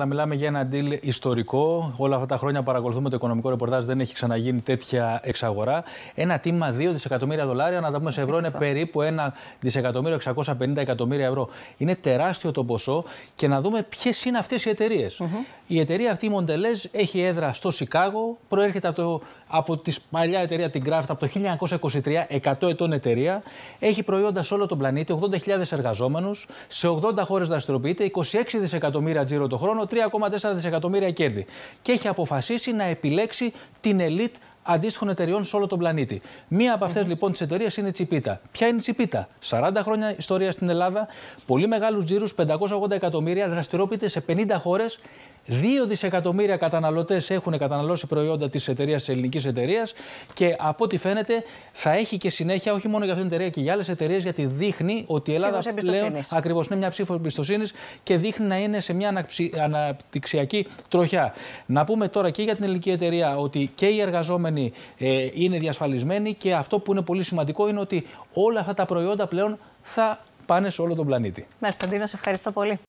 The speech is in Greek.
Αλλά μιλάμε για ένα deal ιστορικό. Όλα αυτά τα χρόνια παρακολουθούμε το οικονομικό ρεπορτάζ, δεν έχει ξαναγίνει τέτοια εξαγορά. Ένα τίμημα 2 δισεκατομμύρια δολάρια, να τα πούμε σε ευρώ, είναι περίπου 1 δισεκατομμύριο 650 εκατομμύρια ευρώ. Είναι τεράστιο το ποσό και να δούμε ποιες είναι αυτές οι εταιρειε η εταιρεία αυτή, η Μοντελέζ, έχει έδρα στο Σικάγο, προέρχεται από, το, τη παλιά εταιρεία την από το 1923, 100 ετών εταιρεία. Έχει προϊόντα σε όλο τον πλανήτη, 80.000 εργαζόμενους, σε 80 χώρες δραστηριοποιείται, 26 δισεκατομμύρια τζίρο το χρόνο, 3,4 δισεκατομμύρια κέρδη. Και έχει αποφασίσει να επιλέξει την ελίτ αντίστοιχων εταιριών σε όλο τον πλανήτη. Μία από αυτές λοιπόν τις εταιρείες είναι η Τσιπίτα. Ποια είναι η Τσιπίτα, 40 χρόνια ιστορία στην Ελλάδα, πολύ μεγάλους τζίρους, 580 εκατομμύρια, δραστηριοποιείται σε 50 χώρε. 2 δισεκατομμύρια καταναλωτές έχουν καταναλώσει προϊόντα της εταιρείας, της ελληνικής εταιρείας. Και από ό,τι φαίνεται θα έχει και συνέχεια, όχι μόνο για αυτήν την εταιρεία και για άλλες εταιρείες, γιατί δείχνει ότι η Ελλάδα πλέον ακριβώς είναι μια ψήφος εμπιστοσύνης και δείχνει να είναι σε μια αναπτυξιακή τροχιά. Να πούμε τώρα και για την ελληνική εταιρεία ότι και οι εργαζόμενοι ε, είναι διασφαλισμένη και αυτό που είναι πολύ σημαντικό είναι ότι όλα αυτά τα προϊόντα πλέον θα πάνε σε όλο τον πλανήτη. Μάλιστα, σε ευχαριστώ πολύ.